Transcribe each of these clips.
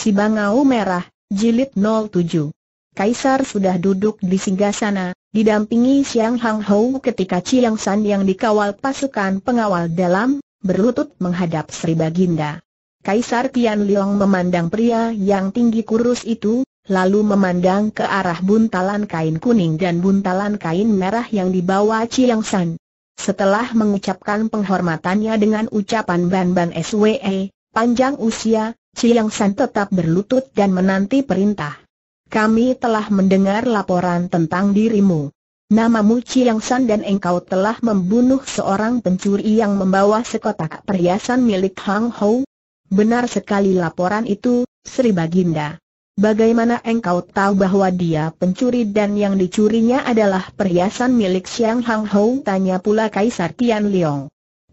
Si Bangau Merah, Jilid 07 Kaisar sudah duduk di singgasana, didampingi Siang Hang Hou ketika Chiang San yang dikawal pasukan pengawal dalam, berlutut menghadap Sri Baginda. Kaisar Tian Liong memandang pria yang tinggi kurus itu, lalu memandang ke arah buntalan kain kuning dan buntalan kain merah yang dibawa Chiang San. Setelah mengucapkan penghormatannya dengan ucapan ban-ban SWE, panjang usia, Chiang San tetap berlutut dan menanti perintah. Kami telah mendengar laporan tentang dirimu. Namamu Chiang San dan engkau telah membunuh seorang pencuri yang membawa sekotak perhiasan milik Hang Hou. Benar sekali laporan itu, Sri Baginda. Bagaimana engkau tahu bahwa dia pencuri dan yang dicurinya adalah perhiasan milik Siang Hang Hou? Tanya pula Kaisar Tian Liang.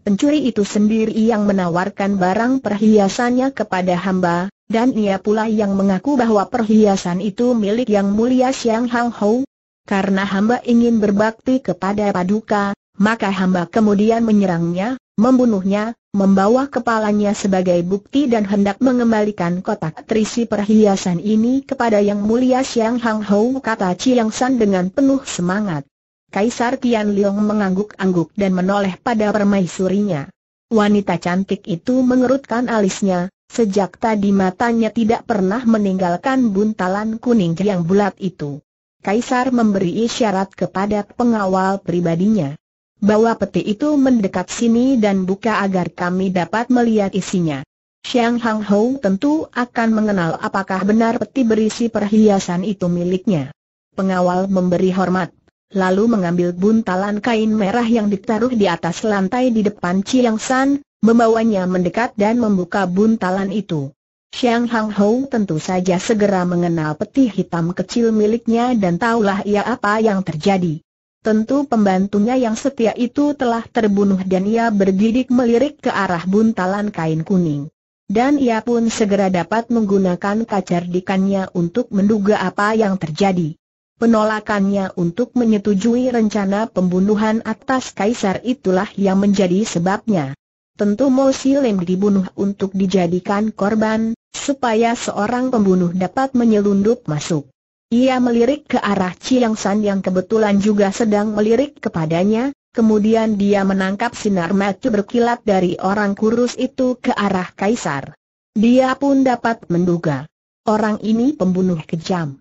Pencuri itu sendiri yang menawarkan barang perhiasannya kepada hamba, dan ia pula yang mengaku bahwa perhiasan itu milik yang mulia Siang Hang Hou. Karena hamba ingin berbakti kepada Paduka, maka hamba kemudian menyerangnya, membunuhnya, membawa kepalanya sebagai bukti dan hendak mengembalikan kotak terisi perhiasan ini kepada yang mulia Siang Hang Hou kata Chiang San dengan penuh semangat. Kaisar Tian Liong mengangguk-angguk dan menoleh pada permaisurinya. Wanita cantik itu mengerutkan alisnya, sejak tadi matanya tidak pernah meninggalkan buntalan kuning yang bulat itu. Kaisar memberi isyarat kepada pengawal pribadinya. Bawa peti itu mendekat sini dan buka agar kami dapat melihat isinya. Xiang Hang Hou tentu akan mengenal apakah benar peti berisi perhiasan itu miliknya. Pengawal memberi hormat lalu mengambil buntalan kain merah yang ditaruh di atas lantai di depan Chiang San, membawanya mendekat dan membuka buntalan itu. Xiang Hang Hou tentu saja segera mengenal peti hitam kecil miliknya dan tahulah ia apa yang terjadi. Tentu pembantunya yang setia itu telah terbunuh dan ia bergidik melirik ke arah buntalan kain kuning. Dan ia pun segera dapat menggunakan kacerdikannya untuk menduga apa yang terjadi. Penolakannya untuk menyetujui rencana pembunuhan atas kaisar itulah yang menjadi sebabnya. Tentu Mo Silim dibunuh untuk dijadikan korban, supaya seorang pembunuh dapat menyelundup masuk. Ia melirik ke arah Chiang San yang kebetulan juga sedang melirik kepadanya, kemudian dia menangkap sinar mata berkilat dari orang kurus itu ke arah kaisar. Dia pun dapat menduga. Orang ini pembunuh kejam.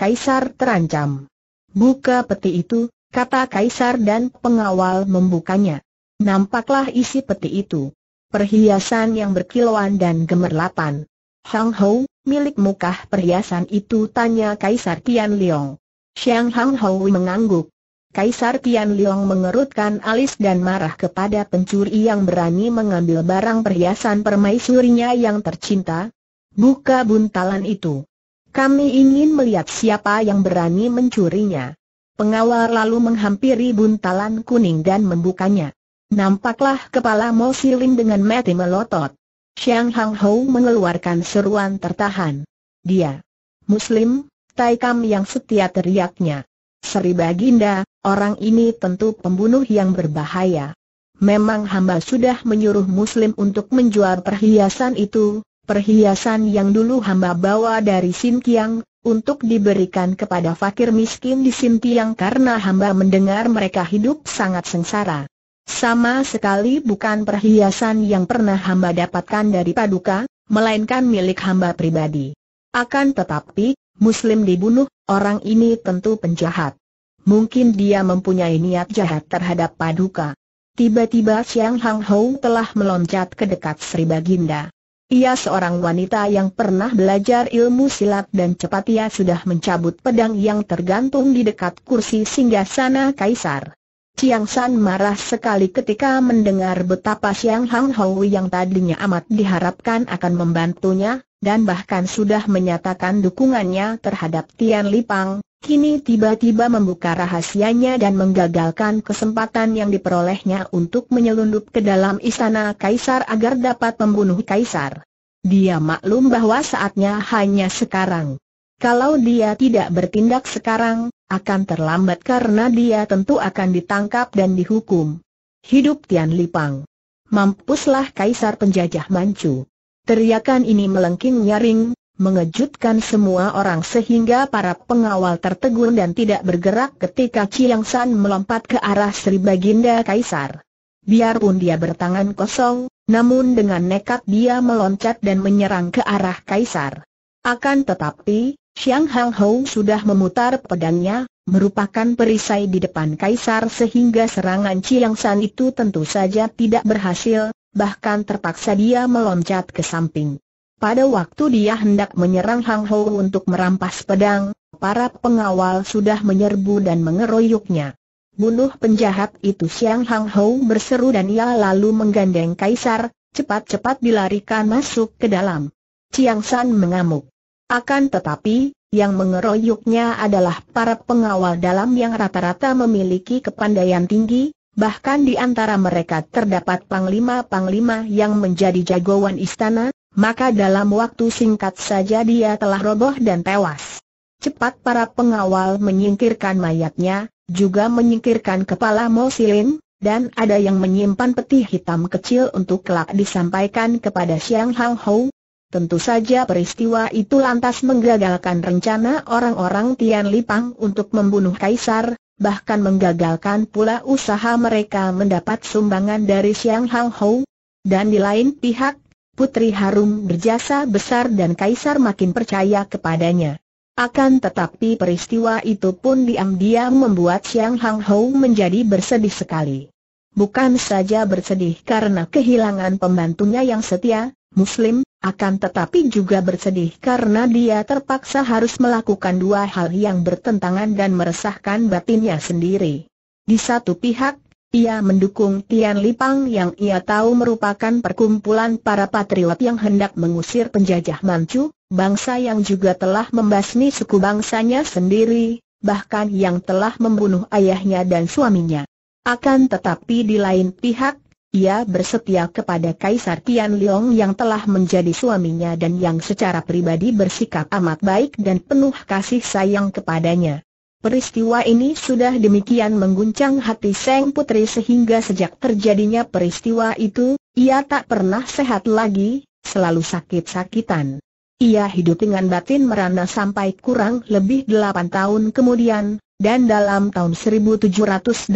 Kaisar terancam. Buka peti itu, kata Kaisar dan pengawal membukanya. Nampaklah isi peti itu. Perhiasan yang berkilauan dan gemerlapan. Hang Hou, milik mukah perhiasan itu tanya Kaisar Tian Liang. Xiang Hang Hou mengangguk. Kaisar Tian Liang mengerutkan alis dan marah kepada pencuri yang berani mengambil barang perhiasan permaisurinya yang tercinta. Buka buntalan itu. Kami ingin melihat siapa yang berani mencurinya. Pengawal lalu menghampiri buntalan kuning dan membukanya. Nampaklah kepala Mo Siling dengan mati melotot. Xiang Hang Hou mengeluarkan seruan tertahan. Dia, Muslim, Taikam yang setia teriaknya. Seri Baginda, orang ini tentu pembunuh yang berbahaya. Memang hamba sudah menyuruh Muslim untuk menjual perhiasan itu, perhiasan yang dulu hamba bawa dari Sintiang, untuk diberikan kepada fakir miskin di Sintiang karena hamba mendengar mereka hidup sangat sengsara. Sama sekali bukan perhiasan yang pernah hamba dapatkan dari paduka, melainkan milik hamba pribadi. Akan tetapi, Muslim dibunuh, orang ini tentu penjahat. Mungkin dia mempunyai niat jahat terhadap paduka. Tiba-tiba Siang Hang Hou telah meloncat ke dekat Sri Baginda. Ia seorang wanita yang pernah belajar ilmu silat dan cepat ia sudah mencabut pedang yang tergantung di dekat kursi singgah sana kaisar. Chiang San marah sekali ketika mendengar betapa Siang Hang Hoi yang tadinya amat diharapkan akan membantunya, dan bahkan sudah menyatakan dukungannya terhadap Tian Lipang, kini tiba-tiba membuka rahasianya dan menggagalkan kesempatan yang diperolehnya untuk menyelundup ke dalam istana kaisar agar dapat membunuh kaisar. Dia maklum bahwa saatnya hanya sekarang. Kalau dia tidak bertindak sekarang, akan terlambat karena dia tentu akan ditangkap dan dihukum. Hidup Tian Lipang. Mampuslah kaisar penjajah Manchu. Teriakan ini melengking nyaring, mengejutkan semua orang sehingga para pengawal tertegun dan tidak bergerak ketika Chiang San melompat ke arah Sri Baginda Kaisar. Biarpun dia bertangan kosong, namun dengan nekat dia meloncat dan menyerang ke arah kaisar. Akan tetapi, Xiang Hang Hou sudah memutar pedangnya, merupakan perisai di depan kaisar sehingga serangan Chiang San itu tentu saja tidak berhasil, bahkan terpaksa dia meloncat ke samping. Pada waktu dia hendak menyerang Hang Hou untuk merampas pedang, para pengawal sudah menyerbu dan mengeroyoknya bunuh penjahat itu Siang Hang Hou berseru dan ia lalu menggandeng Kaisar, cepat-cepat dilarikan masuk ke dalam. Chiang San mengamuk. Akan tetapi, yang mengeroyoknya adalah para pengawal dalam yang rata-rata memiliki kepandaian tinggi, bahkan di antara mereka terdapat panglima-panglima yang menjadi jagoan istana, maka dalam waktu singkat saja dia telah roboh dan tewas. Cepat para pengawal menyingkirkan mayatnya, juga menyingkirkan kepala Mo Silin, dan ada yang menyimpan peti hitam kecil untuk kelak disampaikan kepada Xiang Hang Hou. Tentu saja peristiwa itu lantas menggagalkan rencana orang-orang Tian Lipang untuk membunuh Kaisar, bahkan menggagalkan pula usaha mereka mendapat sumbangan dari Xiang Hang Hou. Dan di lain pihak, Putri Harum berjasa besar dan Kaisar makin percaya kepadanya. Akan tetapi peristiwa itu pun diam-diam membuat Xiang Hang Hou menjadi bersedih sekali. Bukan saja bersedih karena kehilangan pembantunya yang setia, Muslim, akan tetapi juga bersedih karena dia terpaksa harus melakukan dua hal yang bertentangan dan meresahkan batinnya sendiri. Di satu pihak, ia mendukung Tian Lipang yang ia tahu merupakan perkumpulan para patriot yang hendak mengusir penjajah Manchu, bangsa yang juga telah membasmi suku bangsanya sendiri, bahkan yang telah membunuh ayahnya dan suaminya. Akan tetapi di lain pihak, ia bersetia kepada Kaisar Tian Liong yang telah menjadi suaminya dan yang secara pribadi bersikap amat baik dan penuh kasih sayang kepadanya. Peristiwa ini sudah demikian mengguncang hati Seng Putri sehingga sejak terjadinya peristiwa itu, ia tak pernah sehat lagi, selalu sakit-sakitan. Ia hidup dengan batin merana sampai kurang lebih delapan tahun kemudian, dan dalam tahun 1788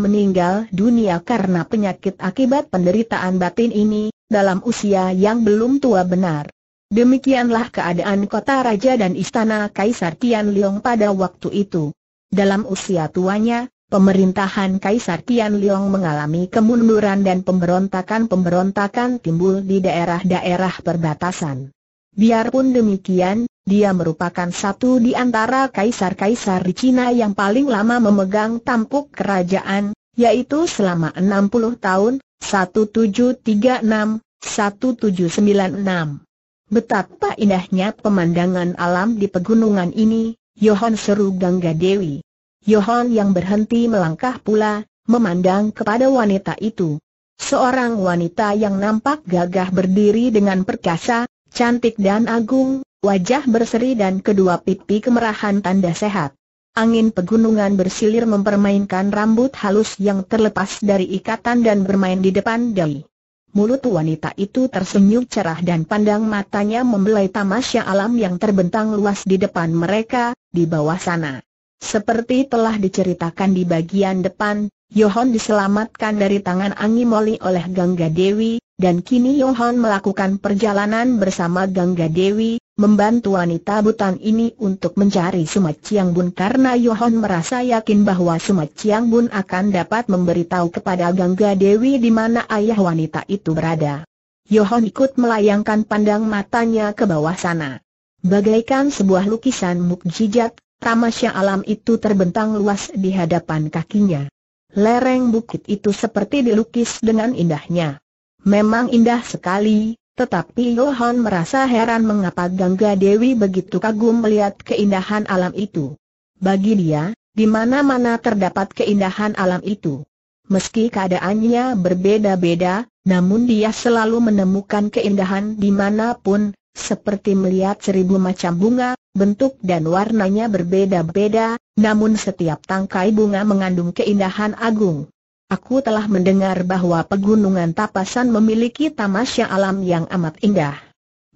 meninggal dunia karena penyakit akibat penderitaan batin ini, dalam usia yang belum tua benar. Demikianlah keadaan kota raja dan istana Kaisar Tian Liong pada waktu itu. Dalam usia tuanya, pemerintahan Kaisar Tian Liong mengalami kemunduran dan pemberontakan-pemberontakan timbul di daerah-daerah perbatasan. Biarpun demikian, dia merupakan satu di antara kaisar-kaisar di Cina yang paling lama memegang tampuk kerajaan, yaitu selama 60 tahun, 1736, 1796. Betapa indahnya pemandangan alam di pegunungan ini, Yohan seru Gangga Dewi. Yohan yang berhenti melangkah pula, memandang kepada wanita itu. Seorang wanita yang nampak gagah berdiri dengan perkasa, cantik dan agung, wajah berseri dan kedua pipi kemerahan tanda sehat. Angin pegunungan bersilir mempermainkan rambut halus yang terlepas dari ikatan dan bermain di depan Dei. Mulut wanita itu tersenyum cerah dan pandang matanya membelai tamasya alam yang terbentang luas di depan mereka, di bawah sana. Seperti telah diceritakan di bagian depan, Yohon diselamatkan dari tangan Angi Angimoli oleh Gangga Dewi, dan kini Johan melakukan perjalanan bersama Gangga Dewi, membantu wanita butan ini untuk mencari Sumat Chiang Bun karena Johan merasa yakin bahwa Sumat Chiang Bun akan dapat memberitahu kepada Gangga Dewi di mana ayah wanita itu berada. Johan ikut melayangkan pandang matanya ke bawah sana. Bagaikan sebuah lukisan mukjizat, tamasya alam itu terbentang luas di hadapan kakinya. Lereng bukit itu seperti dilukis dengan indahnya. Memang indah sekali, tetapi Yohan merasa heran mengapa Gangga Dewi begitu kagum melihat keindahan alam itu. Bagi dia, di mana-mana terdapat keindahan alam itu. Meski keadaannya berbeda-beda, namun dia selalu menemukan keindahan dimanapun, seperti melihat seribu macam bunga, bentuk dan warnanya berbeda-beda, namun setiap tangkai bunga mengandung keindahan agung. Aku telah mendengar bahwa pegunungan Tapasan memiliki tamasya alam yang amat indah.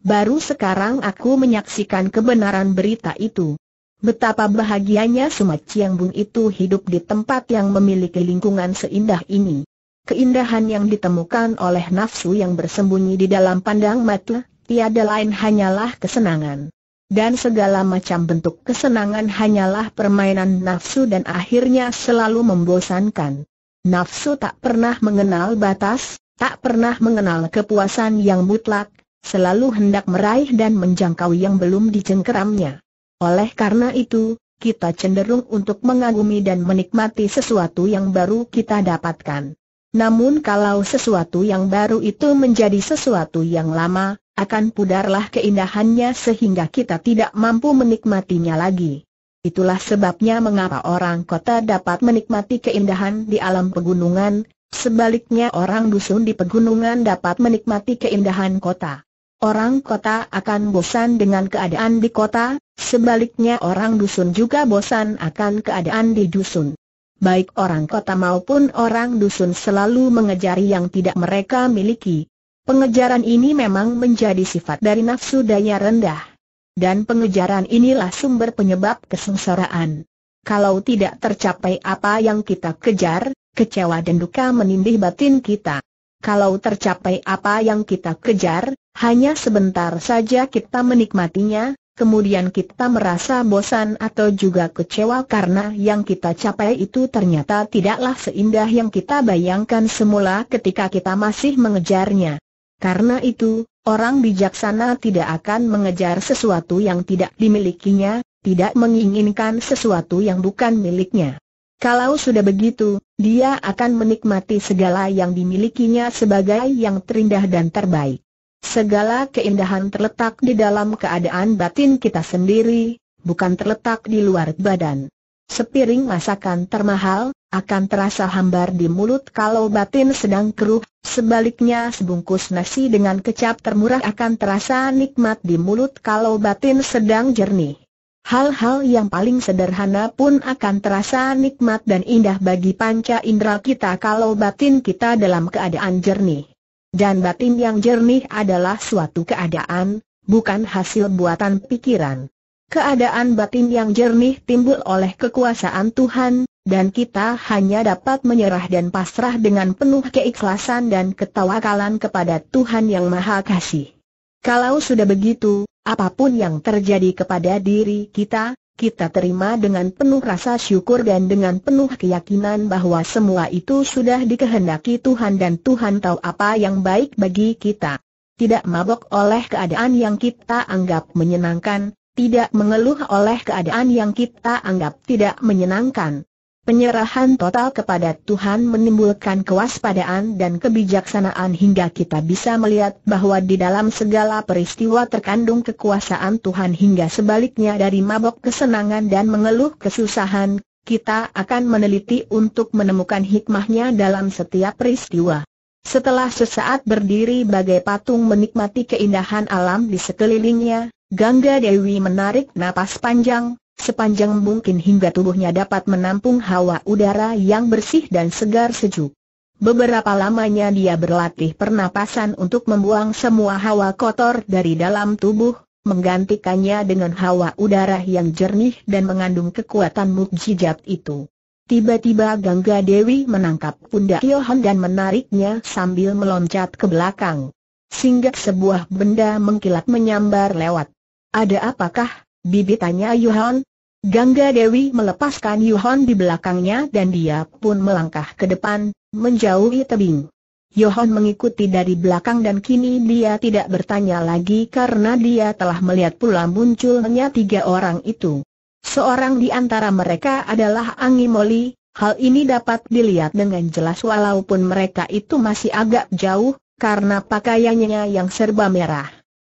Baru sekarang aku menyaksikan kebenaran berita itu. Betapa bahagianya Sumat Ciangbun itu hidup di tempat yang memiliki lingkungan seindah ini. Keindahan yang ditemukan oleh nafsu yang bersembunyi di dalam pandang mata, tiada lain hanyalah kesenangan. Dan segala macam bentuk kesenangan hanyalah permainan nafsu dan akhirnya selalu membosankan. Nafsu tak pernah mengenal batas, tak pernah mengenal kepuasan yang mutlak, selalu hendak meraih dan menjangkau yang belum dicengkeramnya. Oleh karena itu, kita cenderung untuk mengagumi dan menikmati sesuatu yang baru kita dapatkan. Namun kalau sesuatu yang baru itu menjadi sesuatu yang lama, akan pudarlah keindahannya sehingga kita tidak mampu menikmatinya lagi. Itulah sebabnya mengapa orang kota dapat menikmati keindahan di alam pegunungan, sebaliknya orang dusun di pegunungan dapat menikmati keindahan kota. Orang kota akan bosan dengan keadaan di kota, sebaliknya orang dusun juga bosan akan keadaan di dusun. Baik orang kota maupun orang dusun selalu mengejar yang tidak mereka miliki. Pengejaran ini memang menjadi sifat dari nafsu daya rendah dan pengejaran inilah sumber penyebab kesengsaraan. Kalau tidak tercapai apa yang kita kejar, kecewa dan duka menindih batin kita. Kalau tercapai apa yang kita kejar, hanya sebentar saja kita menikmatinya, kemudian kita merasa bosan atau juga kecewa karena yang kita capai itu ternyata tidaklah seindah yang kita bayangkan semula ketika kita masih mengejarnya. Karena itu, orang bijaksana tidak akan mengejar sesuatu yang tidak dimilikinya, tidak menginginkan sesuatu yang bukan miliknya. Kalau sudah begitu, dia akan menikmati segala yang dimilikinya sebagai yang terindah dan terbaik. Segala keindahan terletak di dalam keadaan batin kita sendiri, bukan terletak di luar badan. Sepiring masakan termahal, akan terasa hambar di mulut kalau batin sedang keruh, sebaliknya sebungkus nasi dengan kecap termurah akan terasa nikmat di mulut kalau batin sedang jernih. Hal-hal yang paling sederhana pun akan terasa nikmat dan indah bagi panca indera kita kalau batin kita dalam keadaan jernih. Dan batin yang jernih adalah suatu keadaan, bukan hasil buatan pikiran. Keadaan batin yang jernih timbul oleh kekuasaan Tuhan, dan kita hanya dapat menyerah dan pasrah dengan penuh keikhlasan dan ketawakalan kepada Tuhan Yang Maha Kasih. Kalau sudah begitu, apapun yang terjadi kepada diri kita, kita terima dengan penuh rasa syukur dan dengan penuh keyakinan bahwa semua itu sudah dikehendaki Tuhan dan Tuhan tahu apa yang baik bagi kita. Tidak mabok oleh keadaan yang kita anggap menyenangkan, tidak mengeluh oleh keadaan yang kita anggap tidak menyenangkan Penyerahan total kepada Tuhan menimbulkan kewaspadaan dan kebijaksanaan hingga kita bisa melihat bahwa di dalam segala peristiwa terkandung kekuasaan Tuhan hingga sebaliknya dari mabok kesenangan dan mengeluh kesusahan, kita akan meneliti untuk menemukan hikmahnya dalam setiap peristiwa. Setelah sesaat berdiri bagai patung menikmati keindahan alam di sekelilingnya, Gangga Dewi menarik napas panjang, sepanjang mungkin hingga tubuhnya dapat menampung hawa udara yang bersih dan segar sejuk. Beberapa lamanya dia berlatih pernapasan untuk membuang semua hawa kotor dari dalam tubuh, menggantikannya dengan hawa udara yang jernih dan mengandung kekuatan mukjizat itu. Tiba-tiba Gangga Dewi menangkap pundak Yohan dan menariknya sambil meloncat ke belakang. singgah sebuah benda mengkilat menyambar lewat. Ada apakah? Bibi tanya Yuhon. Gangga Dewi melepaskan Yuhon di belakangnya dan dia pun melangkah ke depan, menjauhi tebing. Yohan mengikuti dari belakang dan kini dia tidak bertanya lagi karena dia telah melihat pula munculnya tiga orang itu. Seorang di antara mereka adalah Angi Moli, hal ini dapat dilihat dengan jelas walaupun mereka itu masih agak jauh, karena pakaiannya yang serba merah.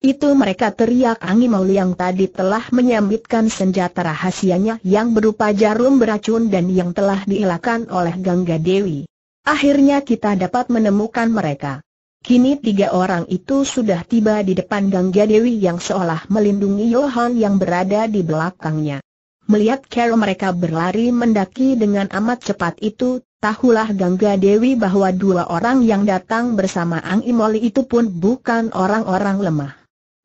Itu mereka teriak Angi yang tadi telah menyambitkan senjata rahasianya yang berupa jarum beracun dan yang telah dielakkan oleh Gangga Dewi. Akhirnya kita dapat menemukan mereka. Kini tiga orang itu sudah tiba di depan Gangga Dewi yang seolah melindungi Yohan yang berada di belakangnya. Melihat cara mereka berlari mendaki dengan amat cepat itu, tahulah Gangga Dewi bahwa dua orang yang datang bersama Ang Imoli itu pun bukan orang-orang lemah.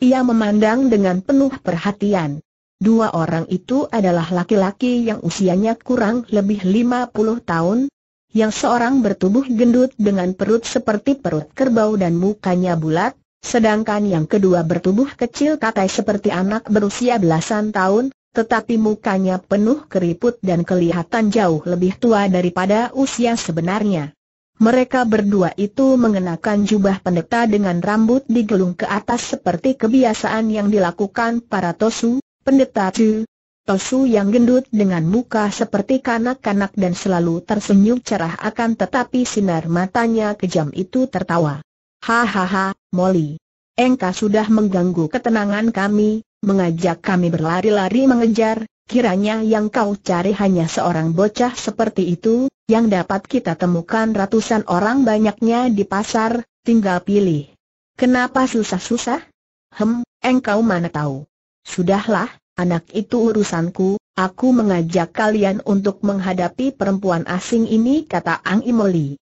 Ia memandang dengan penuh perhatian. Dua orang itu adalah laki-laki yang usianya kurang lebih lima puluh tahun, yang seorang bertubuh gendut dengan perut seperti perut kerbau dan mukanya bulat, sedangkan yang kedua bertubuh kecil katai seperti anak berusia belasan tahun, tetapi mukanya penuh keriput dan kelihatan jauh lebih tua daripada usia sebenarnya. Mereka berdua itu mengenakan jubah pendeta dengan rambut digelung ke atas seperti kebiasaan yang dilakukan para tosu, pendeta tu. Tosu yang gendut dengan muka seperti kanak-kanak dan selalu tersenyum cerah akan tetapi sinar matanya kejam itu tertawa. Hahaha, Molly. Engkau sudah mengganggu ketenangan kami, mengajak kami berlari-lari mengejar, Kiranya yang kau cari hanya seorang bocah seperti itu, yang dapat kita temukan ratusan orang banyaknya di pasar, tinggal pilih. Kenapa susah-susah? Hem, engkau mana tahu? Sudahlah, anak itu urusanku, aku mengajak kalian untuk menghadapi perempuan asing ini kata Ang Imoli.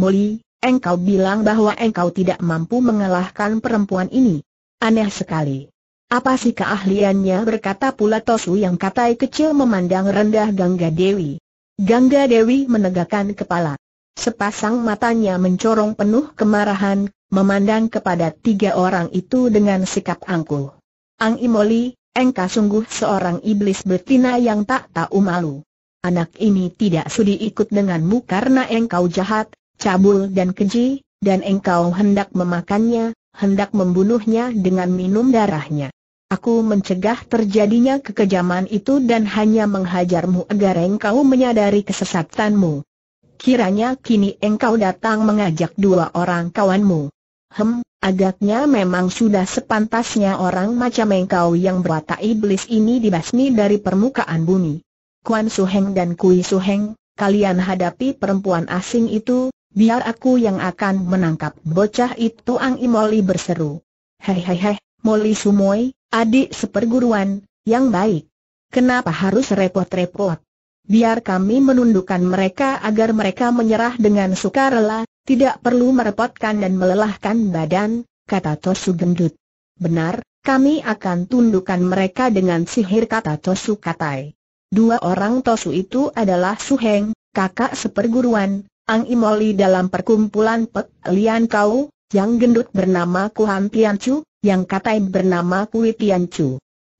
Moli, engkau bilang bahwa engkau tidak mampu mengalahkan perempuan ini. Aneh sekali. Apa sih keahliannya berkata pula Tosu yang katai kecil memandang rendah Gangga Dewi. Gangga Dewi menegakkan kepala. Sepasang matanya mencorong penuh kemarahan, memandang kepada tiga orang itu dengan sikap angkuh. Ang Imoli, engkau sungguh seorang iblis betina yang tak tahu malu. Anak ini tidak sudi ikut denganmu karena engkau jahat, cabul dan keji, dan engkau hendak memakannya, hendak membunuhnya dengan minum darahnya. Aku mencegah terjadinya kekejaman itu dan hanya menghajarmu agar engkau menyadari kesesatanmu. Kiranya kini engkau datang mengajak dua orang kawanmu. Hem, agaknya memang sudah sepantasnya orang macam engkau yang berwatak iblis ini dibasmi dari permukaan bumi. Kuan Suheng dan Kui Suheng, kalian hadapi perempuan asing itu, biar aku yang akan menangkap bocah itu Ang Imoli berseru. Hei hei hei, Moli Sumoy. Adik seperguruan, yang baik. Kenapa harus repot-repot? Biar kami menundukkan mereka agar mereka menyerah dengan sukarela, tidak perlu merepotkan dan melelahkan badan, kata Tosu gendut. Benar, kami akan tundukkan mereka dengan sihir kata Tosu Katai. Dua orang Tosu itu adalah Suheng, kakak seperguruan, Ang Imoli dalam perkumpulan Pek Lian Kau, yang gendut bernama Kuan Tiancu, yang katai bernama Kui Tian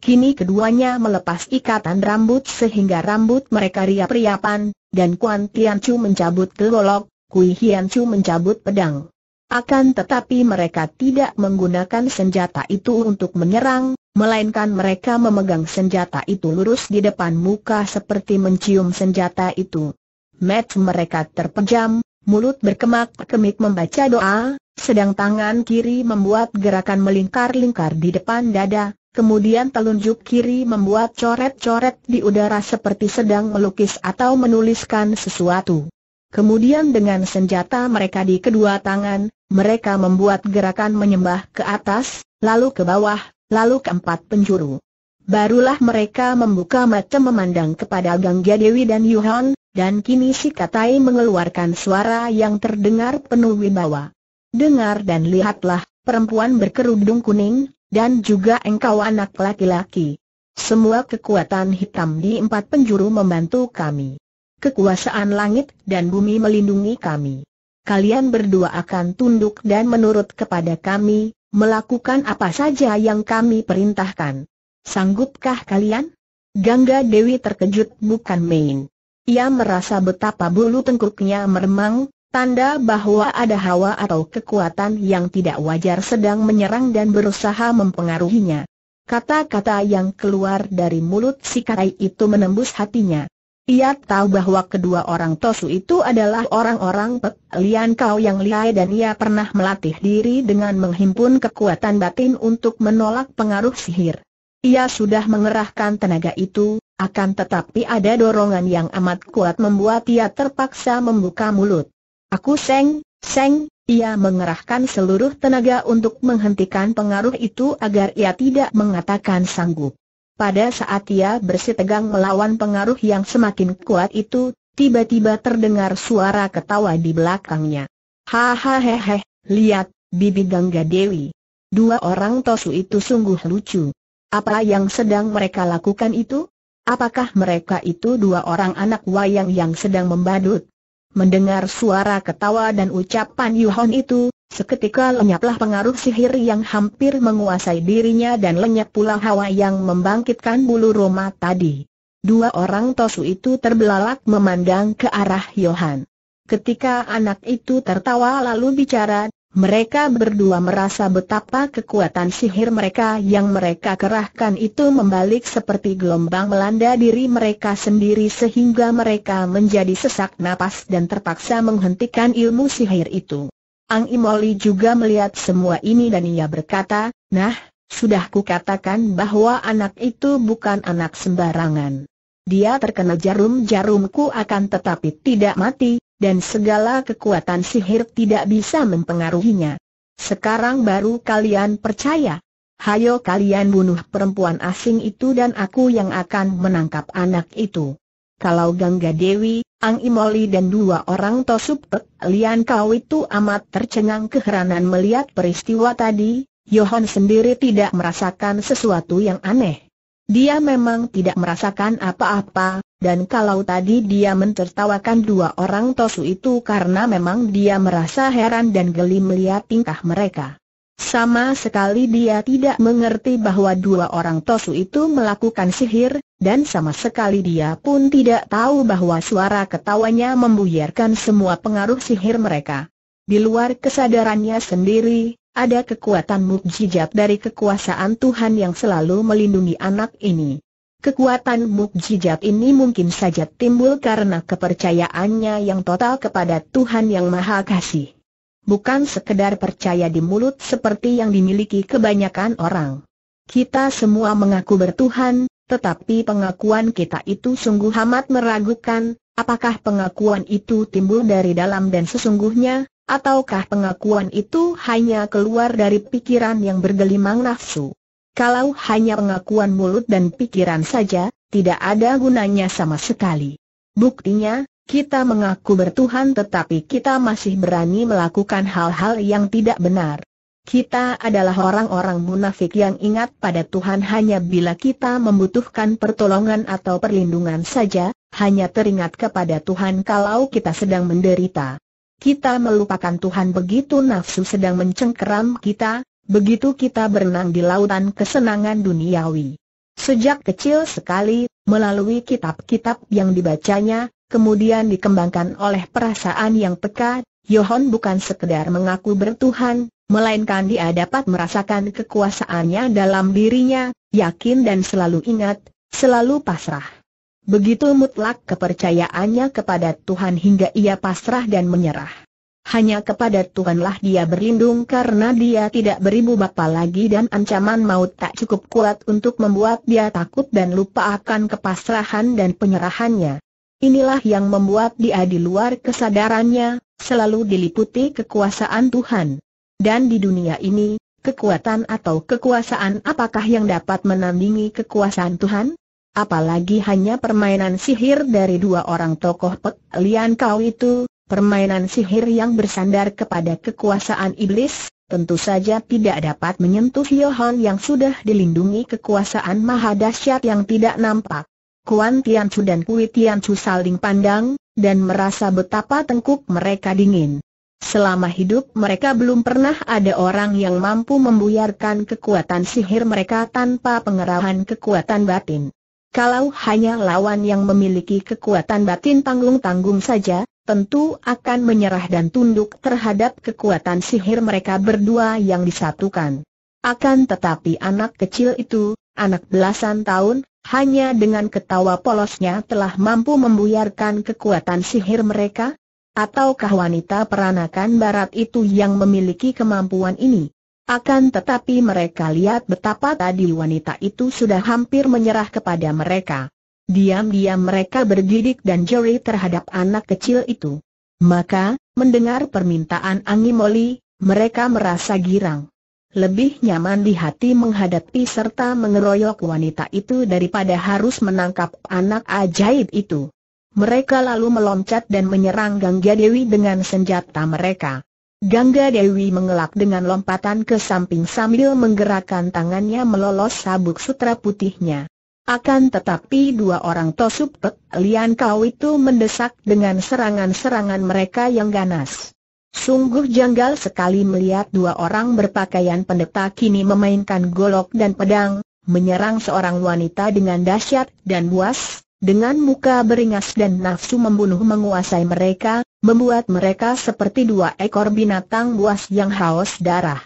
Kini keduanya melepas ikatan rambut sehingga rambut mereka riap-riapan, dan Kuan Tian mencabut gelolok, Kui Hian mencabut pedang. Akan tetapi mereka tidak menggunakan senjata itu untuk menyerang, melainkan mereka memegang senjata itu lurus di depan muka seperti mencium senjata itu. Match mereka terpejam, mulut berkemak-kemik membaca doa, sedang tangan kiri membuat gerakan melingkar-lingkar di depan dada, kemudian telunjuk kiri membuat coret-coret di udara seperti sedang melukis atau menuliskan sesuatu. Kemudian dengan senjata mereka di kedua tangan, mereka membuat gerakan menyembah ke atas, lalu ke bawah, lalu ke empat penjuru. Barulah mereka membuka mata memandang kepada Gangga Dewi dan Yuhan, dan kini si Katai mengeluarkan suara yang terdengar penuh wibawa. Dengar dan lihatlah, perempuan berkerudung kuning, dan juga engkau anak laki-laki. Semua kekuatan hitam di empat penjuru membantu kami. Kekuasaan langit dan bumi melindungi kami. Kalian berdua akan tunduk dan menurut kepada kami, melakukan apa saja yang kami perintahkan. Sanggupkah kalian? Gangga Dewi terkejut bukan main. Ia merasa betapa bulu tengkuknya meremang, tanda bahwa ada hawa atau kekuatan yang tidak wajar sedang menyerang dan berusaha mempengaruhinya. Kata-kata yang keluar dari mulut si Karai itu menembus hatinya. Ia tahu bahwa kedua orang Tosu itu adalah orang-orang Pek Lian Kau yang lihai dan ia pernah melatih diri dengan menghimpun kekuatan batin untuk menolak pengaruh sihir. Ia sudah mengerahkan tenaga itu, akan tetapi ada dorongan yang amat kuat membuat ia terpaksa membuka mulut. Aku seng, seng, ia mengerahkan seluruh tenaga untuk menghentikan pengaruh itu agar ia tidak mengatakan sanggup. Pada saat ia bersitegang melawan pengaruh yang semakin kuat itu, tiba-tiba terdengar suara ketawa di belakangnya. Hahaha, lihat, bibi Gangga Dewi. Dua orang tosu itu sungguh lucu. Apa yang sedang mereka lakukan itu? Apakah mereka itu dua orang anak wayang yang sedang membadut? Mendengar suara ketawa dan ucapan Yuhon itu, seketika lenyaplah pengaruh sihir yang hampir menguasai dirinya dan lenyap pula hawa yang membangkitkan bulu roma tadi. Dua orang tosu itu terbelalak memandang ke arah Yohan. Ketika anak itu tertawa lalu bicara, mereka berdua merasa betapa kekuatan sihir mereka yang mereka kerahkan itu membalik seperti gelombang melanda diri mereka sendiri sehingga mereka menjadi sesak napas dan terpaksa menghentikan ilmu sihir itu. Ang Imoli juga melihat semua ini dan ia berkata, Nah, sudah kukatakan bahwa anak itu bukan anak sembarangan. Dia terkena jarum-jarumku akan tetapi tidak mati, dan segala kekuatan sihir tidak bisa mempengaruhinya. Sekarang baru kalian percaya. Hayo kalian bunuh perempuan asing itu dan aku yang akan menangkap anak itu. Kalau Gangga Dewi, Ang Imoli dan dua orang Tosuk Pek Lian Kau itu amat tercengang keheranan melihat peristiwa tadi, Yohan sendiri tidak merasakan sesuatu yang aneh. Dia memang tidak merasakan apa-apa, dan kalau tadi dia mentertawakan dua orang tosu itu karena memang dia merasa heran dan geli melihat tingkah mereka. Sama sekali dia tidak mengerti bahwa dua orang tosu itu melakukan sihir, dan sama sekali dia pun tidak tahu bahwa suara ketawanya membuyarkan semua pengaruh sihir mereka. Di luar kesadarannya sendiri, ada kekuatan mukjizat dari kekuasaan Tuhan yang selalu melindungi anak ini. Kekuatan mukjizat ini mungkin saja timbul karena kepercayaannya yang total kepada Tuhan Yang Maha Kasih. Bukan sekedar percaya di mulut seperti yang dimiliki kebanyakan orang. Kita semua mengaku bertuhan, tetapi pengakuan kita itu sungguh amat meragukan, apakah pengakuan itu timbul dari dalam dan sesungguhnya, ataukah pengakuan itu hanya keluar dari pikiran yang bergelimang nafsu. Kalau hanya pengakuan mulut dan pikiran saja, tidak ada gunanya sama sekali. Buktinya, kita mengaku bertuhan tetapi kita masih berani melakukan hal-hal yang tidak benar. Kita adalah orang-orang munafik yang ingat pada Tuhan hanya bila kita membutuhkan pertolongan atau perlindungan saja, hanya teringat kepada Tuhan kalau kita sedang menderita. Kita melupakan Tuhan begitu nafsu sedang mencengkeram kita, Begitu kita berenang di lautan kesenangan duniawi. Sejak kecil sekali, melalui kitab-kitab yang dibacanya, kemudian dikembangkan oleh perasaan yang peka, Yohon bukan sekedar mengaku bertuhan, melainkan dia dapat merasakan kekuasaannya dalam dirinya, yakin dan selalu ingat, selalu pasrah. Begitu mutlak kepercayaannya kepada Tuhan hingga ia pasrah dan menyerah. Hanya kepada Tuhanlah dia berlindung karena dia tidak beribu bapa lagi dan ancaman maut tak cukup kuat untuk membuat dia takut dan lupa akan kepasrahan dan penyerahannya. Inilah yang membuat dia di luar kesadarannya, selalu diliputi kekuasaan Tuhan. Dan di dunia ini, kekuatan atau kekuasaan apakah yang dapat menandingi kekuasaan Tuhan? Apalagi hanya permainan sihir dari dua orang tokoh Pek Kau itu, Permainan sihir yang bersandar kepada kekuasaan iblis, tentu saja tidak dapat menyentuh Yohan yang sudah dilindungi kekuasaan maha dahsyat yang tidak nampak. Kuan Tianchu dan Kui Tianchu saling pandang, dan merasa betapa tengkuk mereka dingin. Selama hidup mereka belum pernah ada orang yang mampu membuyarkan kekuatan sihir mereka tanpa pengerahan kekuatan batin. Kalau hanya lawan yang memiliki kekuatan batin tanggung-tanggung saja, tentu akan menyerah dan tunduk terhadap kekuatan sihir mereka berdua yang disatukan. Akan tetapi anak kecil itu, anak belasan tahun, hanya dengan ketawa polosnya telah mampu membuyarkan kekuatan sihir mereka? Ataukah wanita peranakan barat itu yang memiliki kemampuan ini? Akan tetapi mereka lihat betapa tadi wanita itu sudah hampir menyerah kepada mereka. Diam-diam mereka bergidik dan jeri terhadap anak kecil itu. Maka, mendengar permintaan Angimoli, mereka merasa girang. Lebih nyaman di hati menghadapi serta mengeroyok wanita itu daripada harus menangkap anak ajaib itu. Mereka lalu meloncat dan menyerang Gangga Dewi dengan senjata mereka. Gangga Dewi mengelak dengan lompatan ke samping sambil menggerakkan tangannya melolos sabuk sutra putihnya. Akan tetapi dua orang Tosuk Pek Lian Kau itu mendesak dengan serangan-serangan mereka yang ganas. Sungguh janggal sekali melihat dua orang berpakaian pendeta kini memainkan golok dan pedang, menyerang seorang wanita dengan dahsyat dan buas, dengan muka beringas dan nafsu membunuh menguasai mereka, membuat mereka seperti dua ekor binatang buas yang haus darah.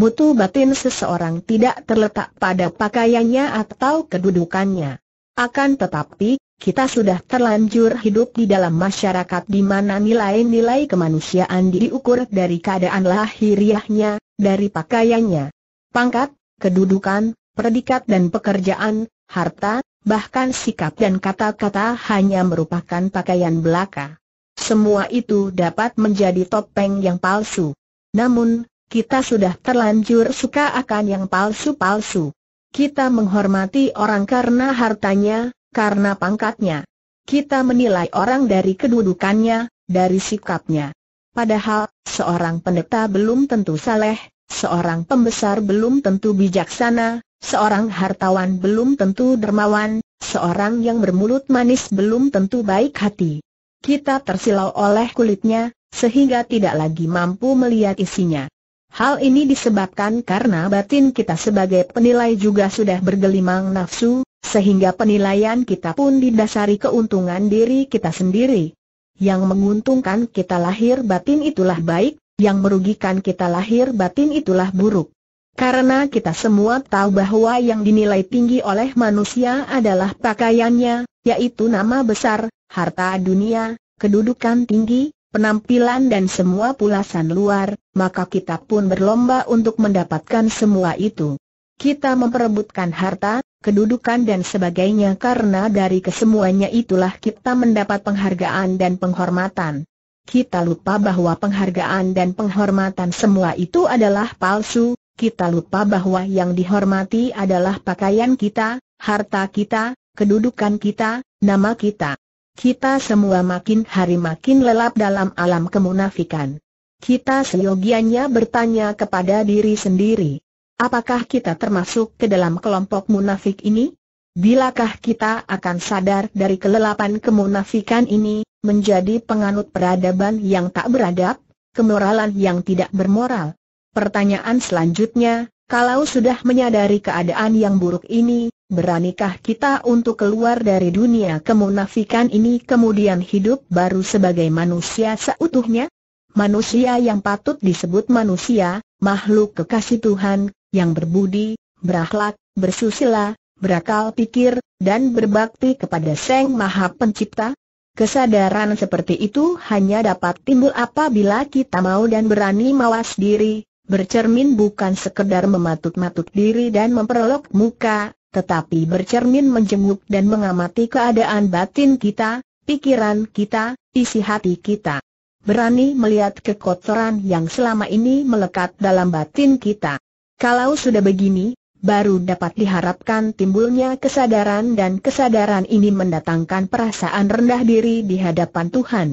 Mutu batin seseorang tidak terletak pada pakaiannya atau kedudukannya. Akan tetapi, kita sudah terlanjur hidup di dalam masyarakat di mana nilai-nilai kemanusiaan diukur dari keadaan lahiriahnya, dari pakaiannya. Pangkat, kedudukan, predikat dan pekerjaan, harta, bahkan sikap dan kata-kata hanya merupakan pakaian belaka. Semua itu dapat menjadi topeng yang palsu. Namun, kita sudah terlanjur suka akan yang palsu-palsu. Kita menghormati orang karena hartanya, karena pangkatnya. Kita menilai orang dari kedudukannya, dari sikapnya. Padahal, seorang pendeta belum tentu saleh, seorang pembesar belum tentu bijaksana, seorang hartawan belum tentu dermawan, seorang yang bermulut manis belum tentu baik hati. Kita tersilau oleh kulitnya, sehingga tidak lagi mampu melihat isinya. Hal ini disebabkan karena batin kita sebagai penilai juga sudah bergelimang nafsu, sehingga penilaian kita pun didasari keuntungan diri kita sendiri. Yang menguntungkan kita lahir batin itulah baik, yang merugikan kita lahir batin itulah buruk. Karena kita semua tahu bahwa yang dinilai tinggi oleh manusia adalah pakaiannya, yaitu nama besar, harta dunia, kedudukan tinggi, penampilan dan semua pulasan luar, maka kita pun berlomba untuk mendapatkan semua itu. Kita memperebutkan harta, kedudukan dan sebagainya karena dari kesemuanya itulah kita mendapat penghargaan dan penghormatan. Kita lupa bahwa penghargaan dan penghormatan semua itu adalah palsu, kita lupa bahwa yang dihormati adalah pakaian kita, harta kita, kedudukan kita, nama kita. Kita semua makin hari makin lelap dalam alam kemunafikan. Kita seyogianya bertanya kepada diri sendiri. Apakah kita termasuk ke dalam kelompok munafik ini? Bilakah kita akan sadar dari kelelapan kemunafikan ini, menjadi penganut peradaban yang tak beradab, kemoralan yang tidak bermoral? Pertanyaan selanjutnya, kalau sudah menyadari keadaan yang buruk ini, beranikah kita untuk keluar dari dunia kemunafikan ini kemudian hidup baru sebagai manusia seutuhnya? Manusia yang patut disebut manusia, makhluk kekasih Tuhan, yang berbudi, berakhlak, bersusila, berakal pikir, dan berbakti kepada Sang Maha Pencipta? Kesadaran seperti itu hanya dapat timbul apabila kita mau dan berani mawas diri, Bercermin bukan sekedar mematut-matut diri dan memperolok muka, tetapi bercermin menjenguk dan mengamati keadaan batin kita, pikiran kita, isi hati kita. Berani melihat kekotoran yang selama ini melekat dalam batin kita. Kalau sudah begini, baru dapat diharapkan timbulnya kesadaran dan kesadaran ini mendatangkan perasaan rendah diri di hadapan Tuhan.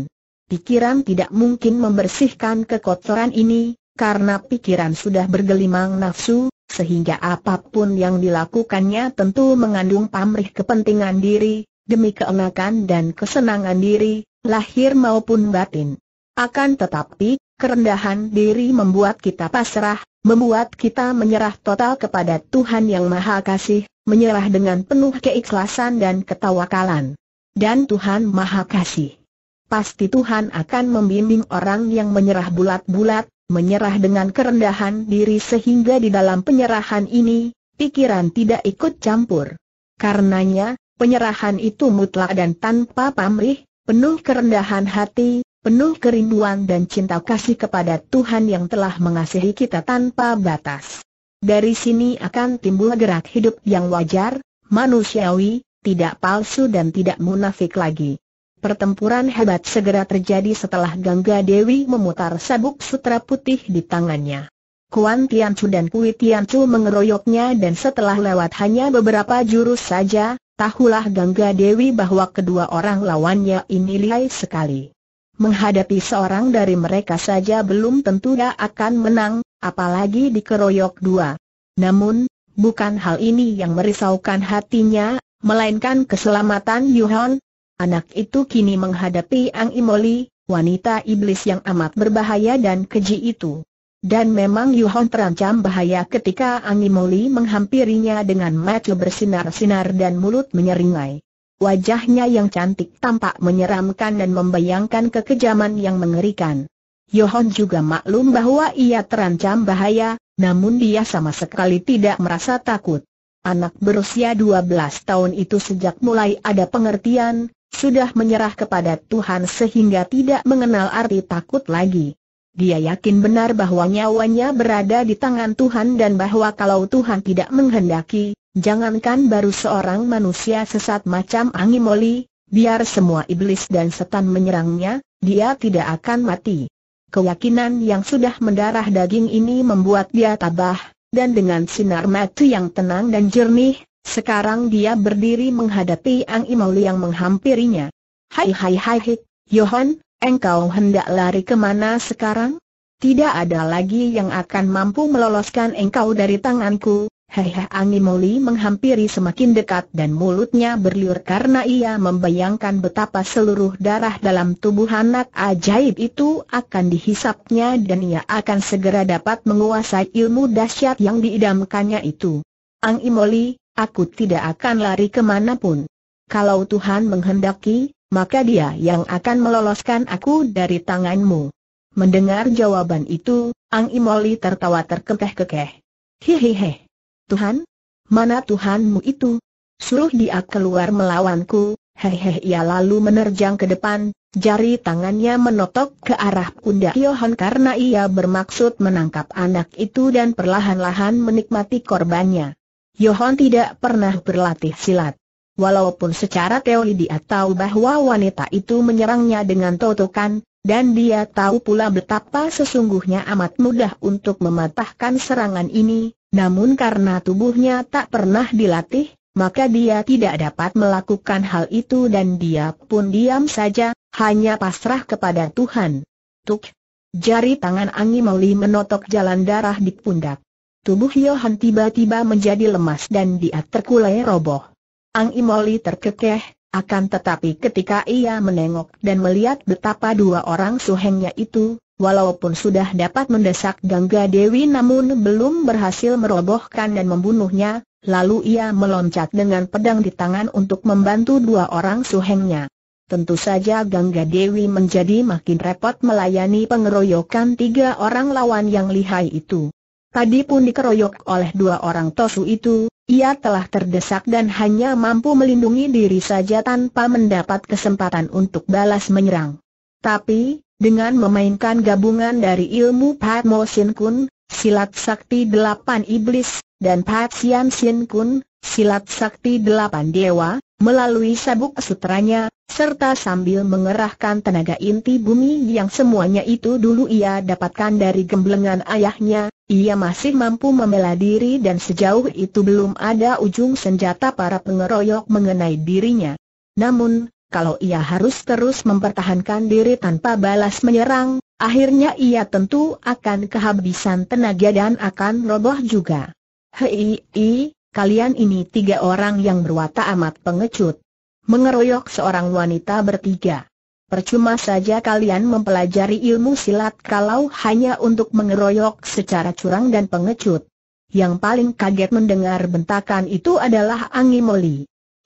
Pikiran tidak mungkin membersihkan kekotoran ini, karena pikiran sudah bergelimang nafsu, sehingga apapun yang dilakukannya tentu mengandung pamrih kepentingan diri, demi keenakan dan kesenangan diri, lahir maupun batin. Akan tetapi, kerendahan diri membuat kita pasrah, membuat kita menyerah total kepada Tuhan Yang Maha Kasih, menyerah dengan penuh keikhlasan dan ketawakalan. Dan Tuhan Maha Kasih. Pasti Tuhan akan membimbing orang yang menyerah bulat-bulat, menyerah dengan kerendahan diri sehingga di dalam penyerahan ini, pikiran tidak ikut campur. Karenanya, penyerahan itu mutlak dan tanpa pamrih, penuh kerendahan hati, penuh kerinduan dan cinta kasih kepada Tuhan yang telah mengasihi kita tanpa batas. Dari sini akan timbul gerak hidup yang wajar, manusiawi, tidak palsu dan tidak munafik lagi. Pertempuran hebat segera terjadi setelah Gangga Dewi memutar sabuk sutra putih di tangannya. Kuan Chu dan Kui Chu mengeroyoknya dan setelah lewat hanya beberapa jurus saja, tahulah Gangga Dewi bahwa kedua orang lawannya ini lihai sekali. Menghadapi seorang dari mereka saja belum tentu dia akan menang, apalagi dikeroyok dua. Namun, bukan hal ini yang merisaukan hatinya, melainkan keselamatan Yuhan. Anak itu kini menghadapi Ang Imoli, wanita iblis yang amat berbahaya dan keji itu. Dan memang Yuhon terancam bahaya ketika Ang Imoli menghampirinya dengan mata bersinar-sinar dan mulut menyeringai. Wajahnya yang cantik tampak menyeramkan dan membayangkan kekejaman yang mengerikan. Yohon juga maklum bahwa ia terancam bahaya, namun dia sama sekali tidak merasa takut. Anak berusia 12 tahun itu sejak mulai ada pengertian, sudah menyerah kepada Tuhan sehingga tidak mengenal arti takut lagi. Dia yakin benar bahwa nyawanya berada di tangan Tuhan dan bahwa kalau Tuhan tidak menghendaki, jangankan baru seorang manusia sesat macam Angimoli, biar semua iblis dan setan menyerangnya, dia tidak akan mati. Keyakinan yang sudah mendarah daging ini membuat dia tabah, dan dengan sinar mata yang tenang dan jernih, sekarang dia berdiri menghadapi Ang Imauli yang menghampirinya. Hai hai hai hik, Johan, engkau hendak lari kemana sekarang? Tidak ada lagi yang akan mampu meloloskan engkau dari tanganku. Hehe Ang Imauli menghampiri semakin dekat dan mulutnya berliur karena ia membayangkan betapa seluruh darah dalam tubuh anak ajaib itu akan dihisapnya dan ia akan segera dapat menguasai ilmu dahsyat yang diidamkannya itu. Ang Imoli, Aku tidak akan lari kemanapun. Kalau Tuhan menghendaki, maka dia yang akan meloloskan aku dari tanganmu. Mendengar jawaban itu, Ang Imoli tertawa terkekeh-kekeh. Hehehe. Tuhan? Mana Tuhanmu itu? Suruh dia keluar melawanku, hehehe ia lalu menerjang ke depan, jari tangannya menotok ke arah pundak Yohan karena ia bermaksud menangkap anak itu dan perlahan-lahan menikmati korbannya. Yohanes tidak pernah berlatih silat. Walaupun secara teori dia tahu bahwa wanita itu menyerangnya dengan totokan, dan dia tahu pula betapa sesungguhnya amat mudah untuk mematahkan serangan ini, namun karena tubuhnya tak pernah dilatih, maka dia tidak dapat melakukan hal itu dan dia pun diam saja, hanya pasrah kepada Tuhan. Tuk! Jari tangan Angi Mauli menotok jalan darah di pundak. Tubuh Yohan tiba-tiba menjadi lemas dan dia terkulai roboh. Ang Imoli terkekeh, akan tetapi ketika ia menengok dan melihat betapa dua orang suhengnya itu, walaupun sudah dapat mendesak Gangga Dewi namun belum berhasil merobohkan dan membunuhnya, lalu ia meloncat dengan pedang di tangan untuk membantu dua orang suhengnya. Tentu saja Gangga Dewi menjadi makin repot melayani pengeroyokan tiga orang lawan yang lihai itu. Tadi pun dikeroyok oleh dua orang tosu itu, ia telah terdesak dan hanya mampu melindungi diri saja tanpa mendapat kesempatan untuk balas menyerang. Tapi, dengan memainkan gabungan dari ilmu Pat Mo Sin Kun, silat sakti delapan iblis, dan Pat Sian Sin Kun, silat sakti delapan dewa, melalui sabuk sutranya, serta sambil mengerahkan tenaga inti bumi yang semuanya itu dulu ia dapatkan dari gemblengan ayahnya, ia masih mampu membela diri dan sejauh itu belum ada ujung senjata para pengeroyok mengenai dirinya. Namun, kalau ia harus terus mempertahankan diri tanpa balas menyerang, akhirnya ia tentu akan kehabisan tenaga dan akan roboh juga. Hei, hei, kalian ini tiga orang yang berwatak amat pengecut. Mengeroyok seorang wanita bertiga. Percuma saja kalian mempelajari ilmu silat kalau hanya untuk mengeroyok secara curang dan pengecut. Yang paling kaget mendengar bentakan itu adalah Angi Moli.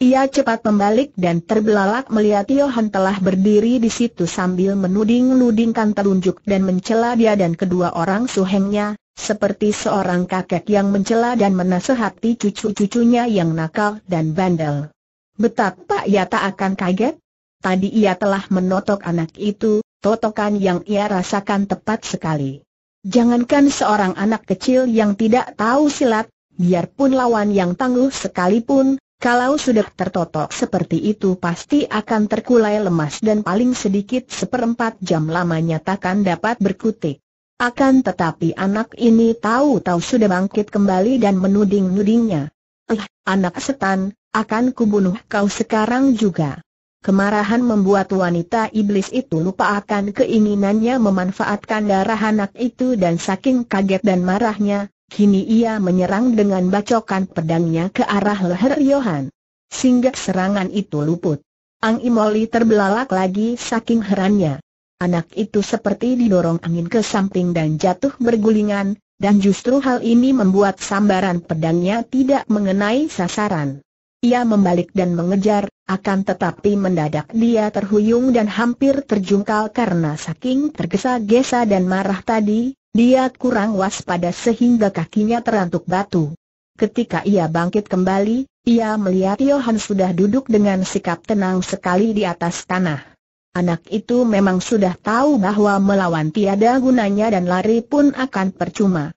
Ia cepat membalik dan terbelalak melihat Yohan telah berdiri di situ sambil menuding-nudingkan telunjuk dan mencela dia dan kedua orang suhengnya, seperti seorang kakek yang mencela dan menasehati cucu-cucunya yang nakal dan bandel. Betapa ia tak akan kaget Tadi ia telah menotok anak itu, totokan yang ia rasakan tepat sekali. Jangankan seorang anak kecil yang tidak tahu silat, biarpun lawan yang tangguh sekalipun, kalau sudah tertotok seperti itu pasti akan terkulai lemas dan paling sedikit seperempat jam lamanya takkan dapat berkutik. Akan tetapi anak ini tahu-tahu sudah bangkit kembali dan menuding-nudingnya. Eh, anak setan, akan kubunuh kau sekarang juga. Kemarahan membuat wanita iblis itu lupa akan keinginannya memanfaatkan darah anak itu dan saking kaget dan marahnya, kini ia menyerang dengan bacokan pedangnya ke arah leher Yohan. Sehingga serangan itu luput. Ang Imoli terbelalak lagi saking herannya. Anak itu seperti didorong angin ke samping dan jatuh bergulingan, dan justru hal ini membuat sambaran pedangnya tidak mengenai sasaran. Ia membalik dan mengejar, akan tetapi mendadak dia terhuyung dan hampir terjungkal karena saking tergesa-gesa dan marah tadi, dia kurang waspada sehingga kakinya terantuk batu. Ketika ia bangkit kembali, ia melihat Johan sudah duduk dengan sikap tenang sekali di atas tanah. Anak itu memang sudah tahu bahwa melawan tiada gunanya dan lari pun akan percuma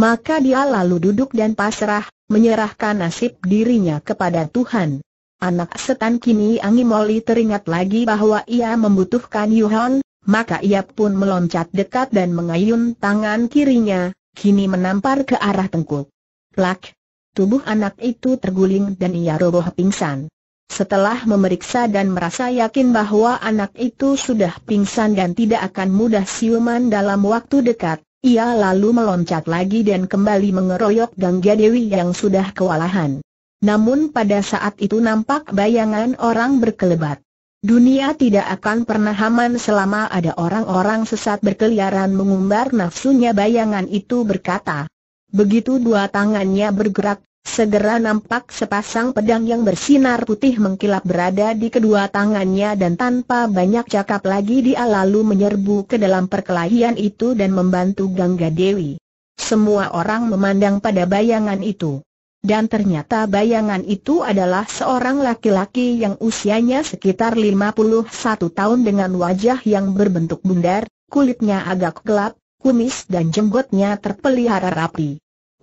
maka dia lalu duduk dan pasrah, menyerahkan nasib dirinya kepada Tuhan. Anak setan kini Angi Moli teringat lagi bahwa ia membutuhkan Yuhon, maka ia pun meloncat dekat dan mengayun tangan kirinya, kini menampar ke arah tengkuk. Plak! Tubuh anak itu terguling dan ia roboh pingsan. Setelah memeriksa dan merasa yakin bahwa anak itu sudah pingsan dan tidak akan mudah siuman dalam waktu dekat, ia lalu meloncat lagi dan kembali mengeroyok Gangga Dewi yang sudah kewalahan. Namun pada saat itu nampak bayangan orang berkelebat. Dunia tidak akan pernah aman selama ada orang-orang sesat berkeliaran mengumbar nafsunya bayangan itu berkata. Begitu dua tangannya bergerak, Segera nampak sepasang pedang yang bersinar putih mengkilap berada di kedua tangannya dan tanpa banyak cakap lagi dia lalu menyerbu ke dalam perkelahian itu dan membantu Gangga Dewi. Semua orang memandang pada bayangan itu. Dan ternyata bayangan itu adalah seorang laki-laki yang usianya sekitar 51 tahun dengan wajah yang berbentuk bundar, kulitnya agak gelap, kumis dan jenggotnya terpelihara rapi.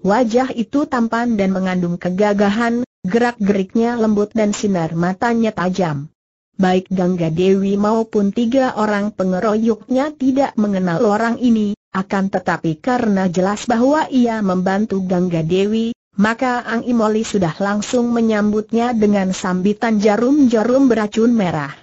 Wajah itu tampan dan mengandung kegagahan, gerak-geriknya lembut dan sinar matanya tajam. Baik Gangga Dewi maupun tiga orang pengeroyoknya tidak mengenal orang ini, akan tetapi karena jelas bahwa ia membantu Gangga Dewi, maka Ang Imoli sudah langsung menyambutnya dengan sambitan jarum-jarum beracun merah.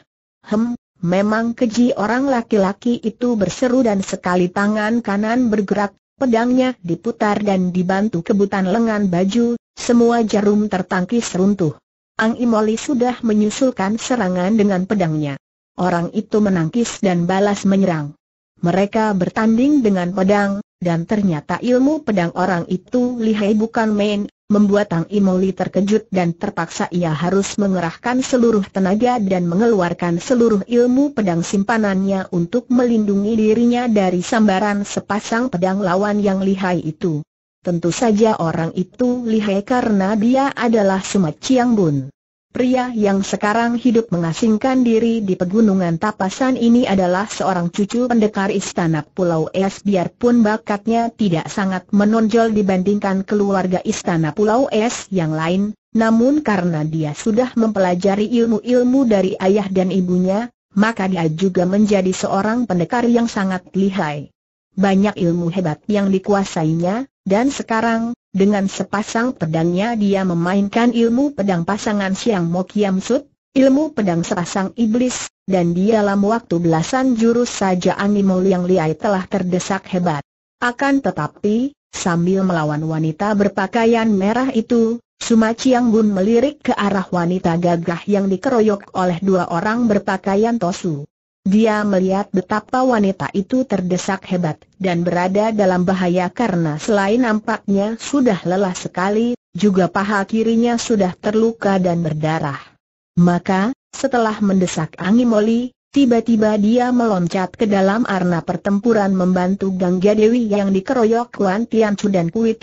Hem, memang keji orang laki-laki itu berseru dan sekali tangan kanan bergerak, Pedangnya diputar dan dibantu kebutan lengan baju, semua jarum tertangkis runtuh. Ang Imoli sudah menyusulkan serangan dengan pedangnya. Orang itu menangkis dan balas menyerang. Mereka bertanding dengan pedang, dan ternyata ilmu pedang orang itu lihai bukan main, Membuat Tang Imoli terkejut dan terpaksa ia harus mengerahkan seluruh tenaga dan mengeluarkan seluruh ilmu pedang simpanannya untuk melindungi dirinya dari sambaran sepasang pedang lawan yang lihai itu. Tentu saja orang itu lihai karena dia adalah Sumat Chiang Bun. Pria yang sekarang hidup mengasingkan diri di pegunungan Tapasan ini adalah seorang cucu pendekar istana Pulau Es biarpun bakatnya tidak sangat menonjol dibandingkan keluarga istana Pulau Es yang lain, namun karena dia sudah mempelajari ilmu-ilmu dari ayah dan ibunya, maka dia juga menjadi seorang pendekar yang sangat lihai. Banyak ilmu hebat yang dikuasainya, dan sekarang, dengan sepasang pedangnya dia memainkan ilmu pedang pasangan Siang Mo Kiam ilmu pedang sepasang iblis, dan dia dalam waktu belasan jurus saja animo yang liai telah terdesak hebat. Akan tetapi, sambil melawan wanita berpakaian merah itu, Suma Chiang Bun melirik ke arah wanita gagah yang dikeroyok oleh dua orang berpakaian tosu. Dia melihat betapa wanita itu terdesak hebat dan berada dalam bahaya karena selain nampaknya sudah lelah sekali, juga paha kirinya sudah terluka dan berdarah. Maka, setelah mendesak moli, tiba-tiba dia meloncat ke dalam arena pertempuran membantu Gangga Dewi yang dikeroyok Kuan dan Kui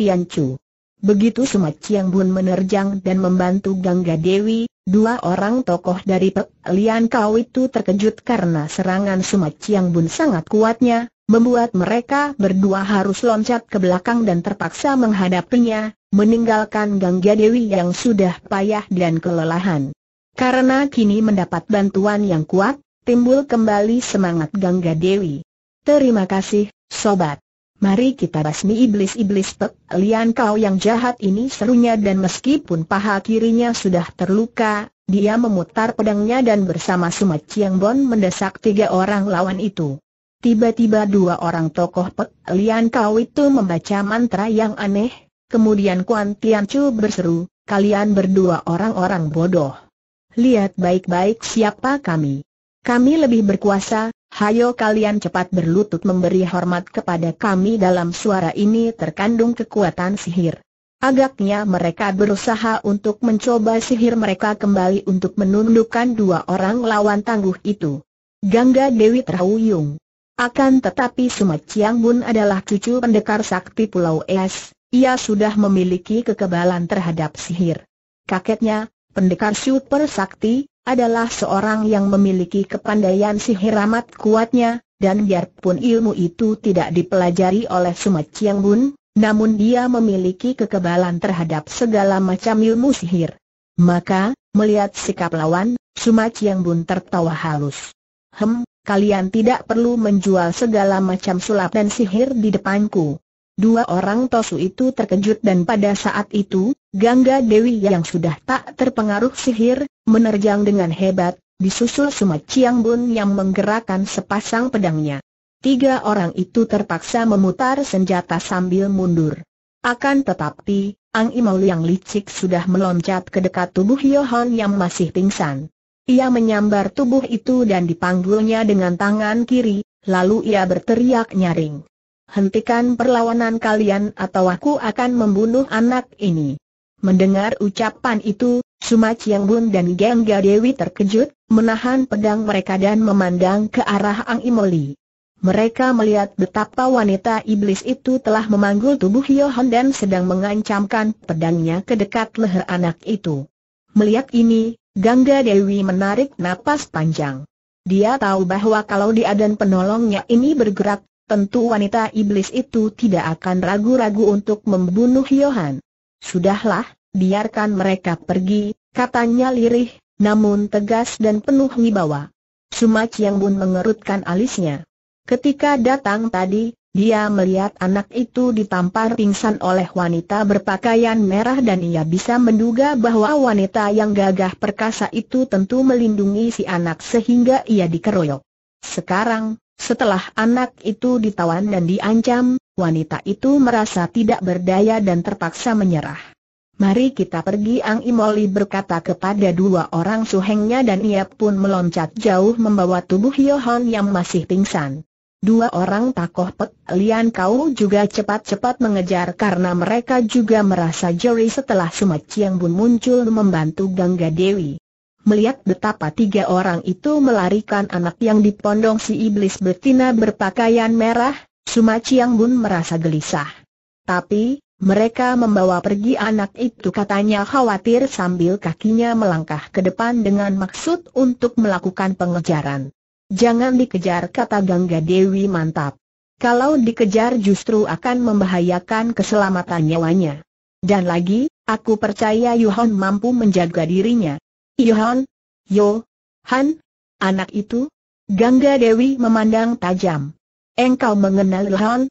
Begitu Sumat Chiang Bun menerjang dan membantu Gangga Dewi, dua orang tokoh dari Pek Lian Kau itu terkejut karena serangan Sumat Chiang Bun sangat kuatnya, membuat mereka berdua harus loncat ke belakang dan terpaksa menghadapinya, meninggalkan Gangga Dewi yang sudah payah dan kelelahan. Karena kini mendapat bantuan yang kuat, timbul kembali semangat Gangga Dewi. Terima kasih, Sobat. Mari kita basmi iblis-iblis Pek Lian kau yang jahat ini serunya dan meskipun paha kirinya sudah terluka, dia memutar pedangnya dan bersama Sumat Chiang Bon mendesak tiga orang lawan itu. Tiba-tiba dua orang tokoh Pek Lian kau itu membaca mantra yang aneh, kemudian Kuan Tian Chu berseru, kalian berdua orang-orang bodoh. Lihat baik-baik siapa kami. Kami lebih berkuasa, Hayo kalian cepat berlutut memberi hormat kepada kami dalam suara ini terkandung kekuatan sihir. Agaknya mereka berusaha untuk mencoba sihir mereka kembali untuk menundukkan dua orang lawan tangguh itu. Gangga Dewi Terhuyung. Akan tetapi Sumat Chiang Bun adalah cucu pendekar sakti Pulau Es, ia sudah memiliki kekebalan terhadap sihir. Kakeknya, pendekar super sakti, adalah seorang yang memiliki kepandaian sihir amat kuatnya, dan biarpun ilmu itu tidak dipelajari oleh Sumat Chiang Bun, namun dia memiliki kekebalan terhadap segala macam ilmu sihir. Maka, melihat sikap lawan, Sumat Chiang Bun tertawa halus. Hem, kalian tidak perlu menjual segala macam sulap dan sihir di depanku. Dua orang tosu itu terkejut dan pada saat itu, Gangga Dewi yang sudah tak terpengaruh sihir, Menerjang dengan hebat, disusul Suma Chiang Bun yang menggerakkan sepasang pedangnya. Tiga orang itu terpaksa memutar senjata sambil mundur. Akan tetapi, Ang Imau yang licik sudah meloncat ke dekat tubuh Yohon yang masih pingsan. Ia menyambar tubuh itu dan dipanggulnya dengan tangan kiri, lalu ia berteriak nyaring. Hentikan perlawanan kalian atau aku akan membunuh anak ini. Mendengar ucapan itu, Suma Yang Bun dan Gengga Dewi terkejut, menahan pedang mereka dan memandang ke arah Ang Imoli. Mereka melihat betapa wanita iblis itu telah memanggul tubuh Yohan dan sedang mengancamkan pedangnya ke dekat leher anak itu. Melihat ini, Gangga Dewi menarik napas panjang. Dia tahu bahwa kalau dia dan penolongnya ini bergerak, tentu wanita iblis itu tidak akan ragu-ragu untuk membunuh Yohan. Sudahlah, biarkan mereka pergi, katanya lirih, namun tegas dan penuh wibawa. Suma yang Bun mengerutkan alisnya. Ketika datang tadi, dia melihat anak itu ditampar pingsan oleh wanita berpakaian merah dan ia bisa menduga bahwa wanita yang gagah perkasa itu tentu melindungi si anak sehingga ia dikeroyok. Sekarang, setelah anak itu ditawan dan diancam, wanita itu merasa tidak berdaya dan terpaksa menyerah. Mari kita pergi Ang Imoli berkata kepada dua orang suhengnya dan ia pun meloncat jauh membawa tubuh Yohan yang masih pingsan. Dua orang takoh Pek Lian Kau juga cepat-cepat mengejar karena mereka juga merasa jeri setelah Sumat Chiang Bun muncul membantu Gangga Dewi. Melihat betapa tiga orang itu melarikan anak yang dipondong si iblis betina berpakaian merah, Sumat Chiang Bun merasa gelisah. Tapi, mereka membawa pergi anak itu katanya khawatir sambil kakinya melangkah ke depan dengan maksud untuk melakukan pengejaran. Jangan dikejar kata Gangga Dewi mantap. Kalau dikejar justru akan membahayakan keselamatan nyawanya. Dan lagi, aku percaya Yohan mampu menjaga dirinya. Yohan, Yo, Han, anak itu? Gangga Dewi memandang tajam. Engkau mengenal Yohan?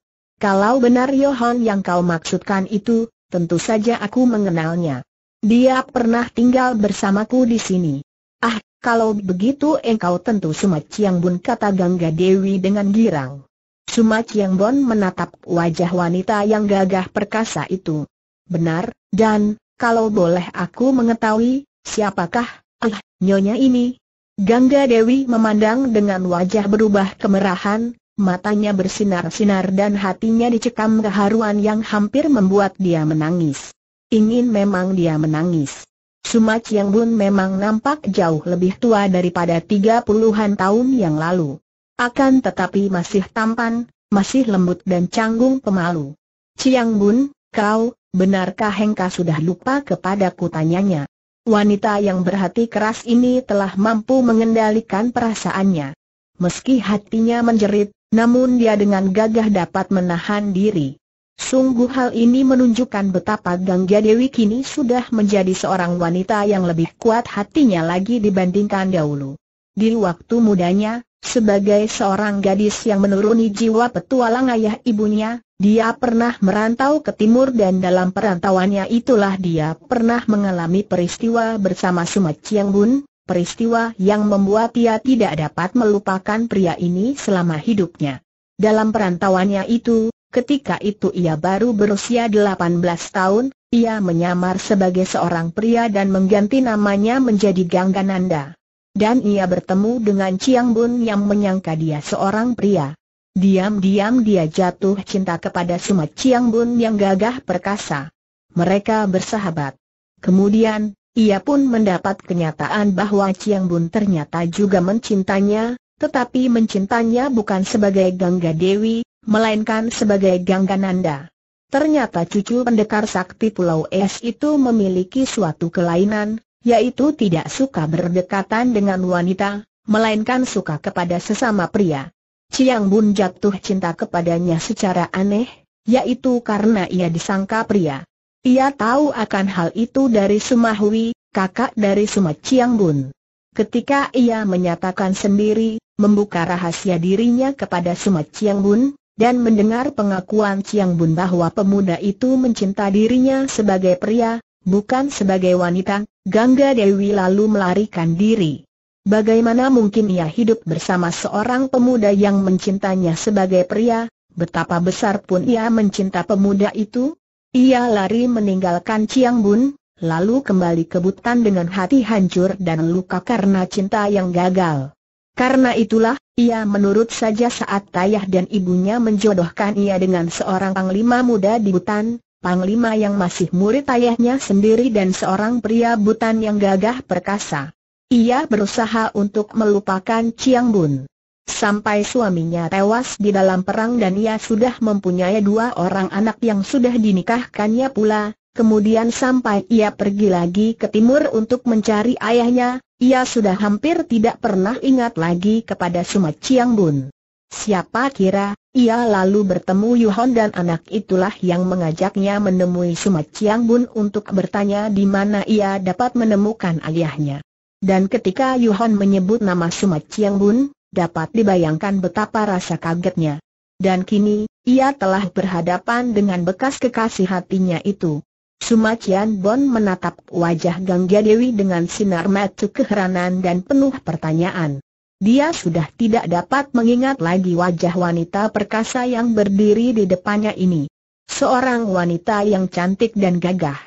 Kalau benar Yohan yang kau maksudkan itu, tentu saja aku mengenalnya. Dia pernah tinggal bersamaku di sini. Ah, kalau begitu engkau tentu Sumat Chiang Bun kata Gangga Dewi dengan girang. Sumat Chiang Bun menatap wajah wanita yang gagah perkasa itu. Benar, dan, kalau boleh aku mengetahui, siapakah, ah, nyonya ini? Gangga Dewi memandang dengan wajah berubah kemerahan, matanya bersinar-sinar dan hatinya dicekam keharuan yang hampir membuat dia menangis. Ingin memang dia menangis. Suma Chiang Bun memang nampak jauh lebih tua daripada tiga puluhan tahun yang lalu. Akan tetapi masih tampan, masih lembut dan canggung pemalu. Chiang Bun, kau, benarkah Hengka sudah lupa kepadaku tanyanya? Wanita yang berhati keras ini telah mampu mengendalikan perasaannya. Meski hatinya menjerit, namun dia dengan gagah dapat menahan diri. Sungguh hal ini menunjukkan betapa Gangga Dewi kini sudah menjadi seorang wanita yang lebih kuat hatinya lagi dibandingkan dahulu. Di waktu mudanya, sebagai seorang gadis yang menuruni jiwa petualang ayah ibunya, dia pernah merantau ke timur dan dalam perantauannya itulah dia pernah mengalami peristiwa bersama Sumat Chiang Bun, peristiwa yang membuat ia tidak dapat melupakan pria ini selama hidupnya. Dalam perantauannya itu, ketika itu ia baru berusia 18 tahun, ia menyamar sebagai seorang pria dan mengganti namanya menjadi Ganggananda. Dan ia bertemu dengan Chiang Bun yang menyangka dia seorang pria. Diam-diam dia jatuh cinta kepada Sumat Chiang Bun yang gagah perkasa. Mereka bersahabat. Kemudian, ia pun mendapat kenyataan bahwa Chiang Bun ternyata juga mencintanya, tetapi mencintanya bukan sebagai Gangga Dewi, melainkan sebagai Gangga Nanda. Ternyata cucu pendekar sakti Pulau Es itu memiliki suatu kelainan, yaitu tidak suka berdekatan dengan wanita, melainkan suka kepada sesama pria. Chiang Bun jatuh cinta kepadanya secara aneh, yaitu karena ia disangka pria. Ia tahu akan hal itu dari Sumahui, kakak dari Sumaciang Bun. Ketika ia menyatakan sendiri, membuka rahasia dirinya kepada Sumaciang Bun, dan mendengar pengakuan Ciang Bun bahwa pemuda itu mencinta dirinya sebagai pria, bukan sebagai wanita, Gangga Dewi lalu melarikan diri. Bagaimana mungkin ia hidup bersama seorang pemuda yang mencintanya sebagai pria, betapa besar pun ia mencinta pemuda itu? Ia lari meninggalkan Chiang Bun, lalu kembali ke Butan dengan hati hancur dan luka karena cinta yang gagal. Karena itulah, ia menurut saja saat ayah dan ibunya menjodohkan ia dengan seorang panglima muda di Butan, panglima yang masih murid ayahnya sendiri dan seorang pria Butan yang gagah perkasa. Ia berusaha untuk melupakan Chiang Bun sampai suaminya tewas di dalam perang dan ia sudah mempunyai dua orang anak yang sudah dinikahkannya pula, kemudian sampai ia pergi lagi ke timur untuk mencari ayahnya, ia sudah hampir tidak pernah ingat lagi kepada Sumat Chiang Bun. Siapa kira, ia lalu bertemu Yuhon dan anak itulah yang mengajaknya menemui Sumat Chiang Bun untuk bertanya di mana ia dapat menemukan ayahnya. Dan ketika Yuhon menyebut nama Sumat Chiang Bun, dapat dibayangkan betapa rasa kagetnya. Dan kini, ia telah berhadapan dengan bekas kekasih hatinya itu. Sumacian Bon menatap wajah Gangga Dewi dengan sinar mata keheranan dan penuh pertanyaan. Dia sudah tidak dapat mengingat lagi wajah wanita perkasa yang berdiri di depannya ini. Seorang wanita yang cantik dan gagah.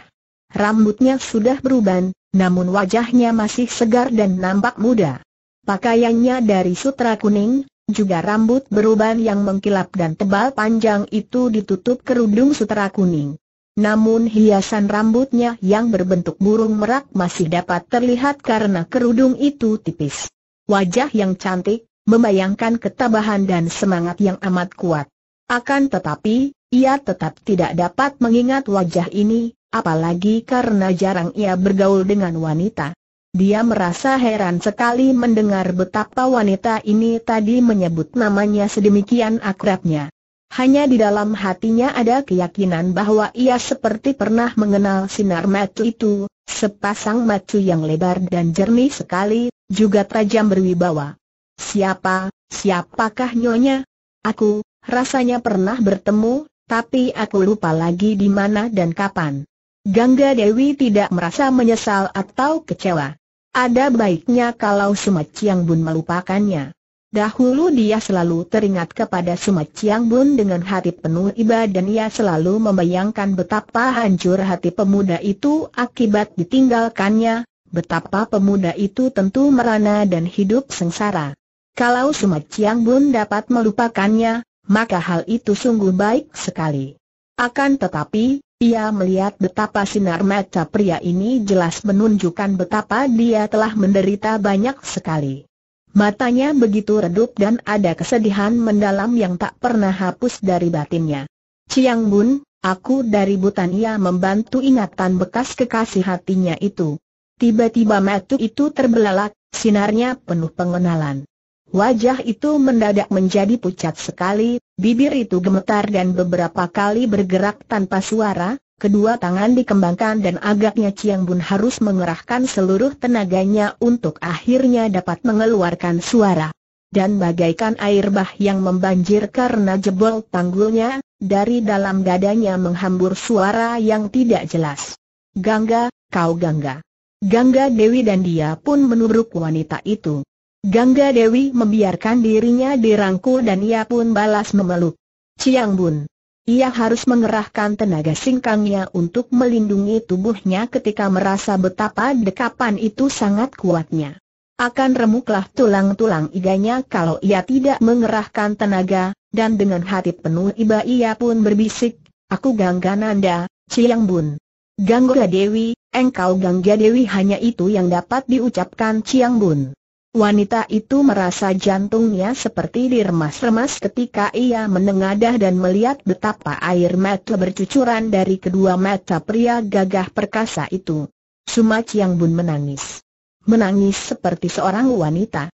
Rambutnya sudah beruban, namun wajahnya masih segar dan nampak muda. Pakaiannya dari sutra kuning, juga rambut beruban yang mengkilap dan tebal panjang itu ditutup kerudung sutra kuning. Namun hiasan rambutnya yang berbentuk burung merak masih dapat terlihat karena kerudung itu tipis. Wajah yang cantik, membayangkan ketabahan dan semangat yang amat kuat. Akan tetapi, ia tetap tidak dapat mengingat wajah ini, apalagi karena jarang ia bergaul dengan wanita. Dia merasa heran sekali mendengar betapa wanita ini tadi menyebut namanya sedemikian akrabnya. Hanya di dalam hatinya ada keyakinan bahwa ia seperti pernah mengenal sinar mata itu, sepasang mata yang lebar dan jernih sekali, juga tajam berwibawa. Siapa, siapakah nyonya? Aku, rasanya pernah bertemu, tapi aku lupa lagi di mana dan kapan. Gangga Dewi tidak merasa menyesal atau kecewa. Ada baiknya kalau Sumat Chiang Bun melupakannya. Dahulu dia selalu teringat kepada Sumat Chiang Bun dengan hati penuh iba dan ia selalu membayangkan betapa hancur hati pemuda itu akibat ditinggalkannya, betapa pemuda itu tentu merana dan hidup sengsara. Kalau Sumat Chiang Bun dapat melupakannya, maka hal itu sungguh baik sekali. Akan tetapi, ia melihat betapa sinar mata pria ini jelas menunjukkan betapa dia telah menderita banyak sekali. Matanya begitu redup dan ada kesedihan mendalam yang tak pernah hapus dari batinnya. Ciang Bun, aku dari ia membantu ingatan bekas kekasih hatinya itu. Tiba-tiba mata itu terbelalak, sinarnya penuh pengenalan. Wajah itu mendadak menjadi pucat sekali, bibir itu gemetar dan beberapa kali bergerak tanpa suara, kedua tangan dikembangkan dan agaknya Chiang Bun harus mengerahkan seluruh tenaganya untuk akhirnya dapat mengeluarkan suara. Dan bagaikan air bah yang membanjir karena jebol tanggulnya, dari dalam dadanya menghambur suara yang tidak jelas. Gangga, kau gangga. Gangga Dewi dan dia pun menurut wanita itu. Gangga Dewi membiarkan dirinya dirangkul dan ia pun balas memeluk. Ciang Bun. Ia harus mengerahkan tenaga singkangnya untuk melindungi tubuhnya ketika merasa betapa dekapan itu sangat kuatnya. Akan remuklah tulang-tulang iganya kalau ia tidak mengerahkan tenaga, dan dengan hati penuh iba ia pun berbisik, Aku Gangga Nanda, Ciang Bun. Gangga Dewi, engkau Gangga Dewi hanya itu yang dapat diucapkan Ciang Bun. Wanita itu merasa jantungnya seperti diremas-remas ketika ia menengadah dan melihat betapa air mata bercucuran dari kedua mata pria gagah perkasa itu. Suma Yang Bun menangis. Menangis seperti seorang wanita.